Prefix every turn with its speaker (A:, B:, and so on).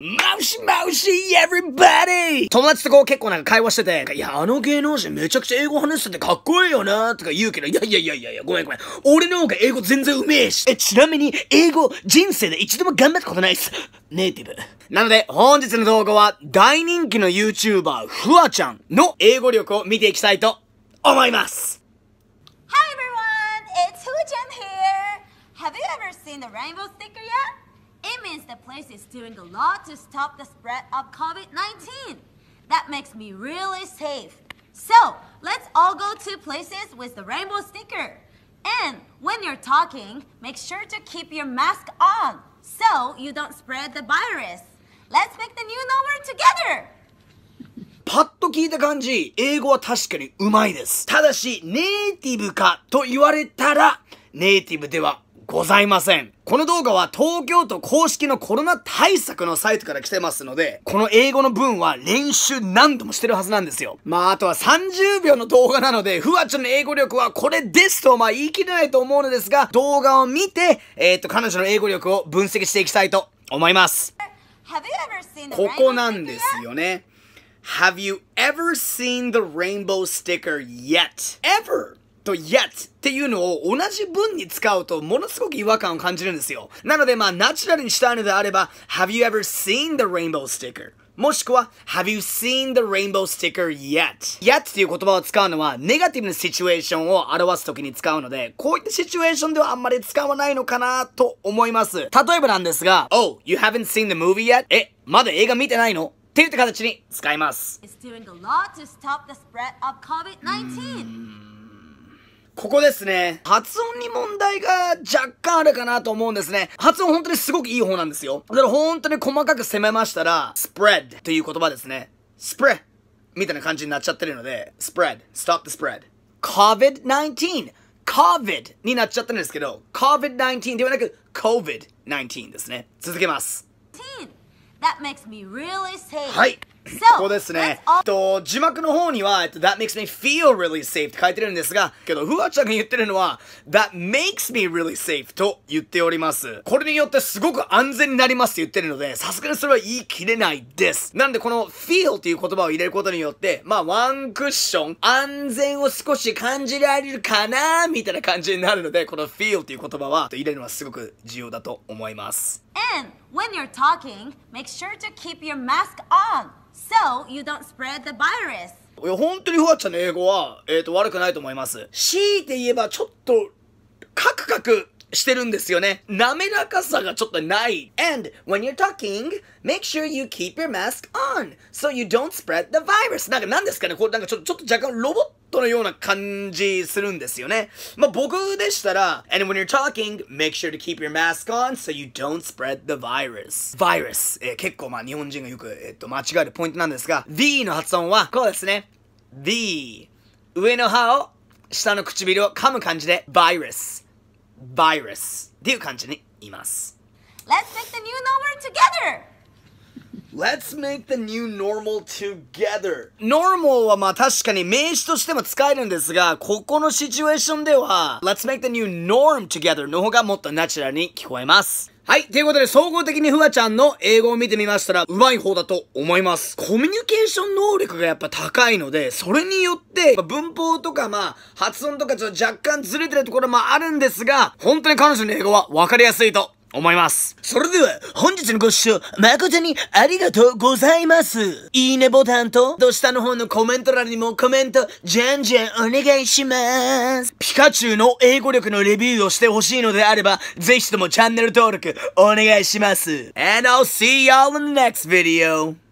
A: マウシマウシー、エリバディ友達とこう結構なんか会話してて、いや、あの芸能人めちゃくちゃ英語話しててかっこいいよなとか言うけど、いやいやいやいやいや、ごめんごめん。俺の方が英語全然うめえし。え、ちなみに、英語、人生で一度も頑張ったことないっす。ネイティブ。なので、本日の動画は、大人気の YouTuber、フワちゃんの英語力を見ていきたいと思います。
B: Hi everyone! It's Hua Chan here! Have you ever seen the rainbow sticker yet? It means the place is doing a lot to stop the spread of COVID-19. That makes me really safe. So, let's all go to places with the rainbow sticker. And when you're talking, make sure to keep your mask on so you don't spread the virus. Let's make the new number together!
A: パッと聞いた感じ、英語は確かにうまいです。ただし、ネイティブかと言われたら、ネイティブではございません。この動画は東京都公式のコロナ対策のサイトから来てますので、この英語の文は練習何度もしてるはずなんですよ。まあ、あとは30秒の動画なので、ふわちゃんの英語力はこれですと、まあ言い切れないと思うのですが、動画を見て、えー、っと、彼女の英語力を分析していきたいと思います。ここなんですよね。Have you ever seen the rainbow sticker yet? Ever? と yet っていうのを同じ文に使うとものすごく違和感を感じるんですよ。なのでまあナチュラルにしたいのであれば Have you ever seen the rainbow sticker? もしくは Have you seen the rainbow sticker yet? yet っていう言葉を使うのはネガティブなシチュエーションを表す時に使うのでこういったシチュエーションではあんまり使わないのかなと思います。例えばなんですが Oh, you haven't seen the movie yet? え、まだ映画見てないのっていう形に使います。
B: It's doing a lot to stop the spread of COVID-19.
A: ここですね。発音に問題が若干あるかなと思うんですね。発音本当にすごくいい方なんですよ。だから本当に細かく攻めましたら、spread という言葉ですね。spread みたいな感じになっちゃってるので、spread, stop the spread. COVID-19 COVID になっちゃったんですけど、COVID-19 ではなく COVID-19 ですね。続けます。
B: はい。ここ
A: ですね。えっと、字幕の方には、えっと、that makes me feel really safe って書いてるんですが、けど、ふわちゃんが言ってるのは、that makes me really safe と言っております。これによってすごく安全になりますって言ってるので、さすがにそれは言い切れないです。なんで、この feel っていう言葉を入れることによって、まあ、ワンクッション、安全を少し感じられるかなみたいな感じになるので、この feel っていう言葉は入れるのはすごく重要だと思います。
B: And when you're talking, make sure to keep your mask on. so you don't spread the virus.
A: いや、本当にふわちゃんの英語は、えっ、ー、と、悪くないと思います。強いて言えば、ちょっと、カクカクしてるんですよね。滑らかさがちょっとない。And when you're talking, make sure you keep your mask on so you don't spread the virus. なんか何ですかねこれなんかちょちょっと若干ロボットトのような感じするんですよね。まあ、僕でしたら、And when you're talking, make sure to keep your mask on so you don't spread the virus. virus。えー、結構まあ日本人がよく、えー、と、間違えるポイントなんですが、t の発音はこうですね。V。上の歯を下の唇を噛む感じで、virus。virus っていう感じに言います。
B: Let's make the new number together!
A: Let's make the new normal together. Normal はまあ確かに名詞としても使えるんですが、ここのシチュエーションでは、Let's make the new norm together の方がもっとナチュラルに聞こえます。はい。ということで、総合的にフワちゃんの英語を見てみましたら、上手い方だと思います。コミュニケーション能力がやっぱ高いので、それによって、文法とかまあ、発音とかちょっと若干ずれてるところもあるんですが、本当に彼女の英語はわかりやすいと思います。それでは、本日のご視聴、誠にありがとうございます。いいねボタンと、下の方のコメント欄にもコメント、じゃんじゃんお願いします。ピカチュウの英語力のレビューをしてほしいのであれば、ぜひともチャンネル登録、お願いします。And I'll see y'all in the next video.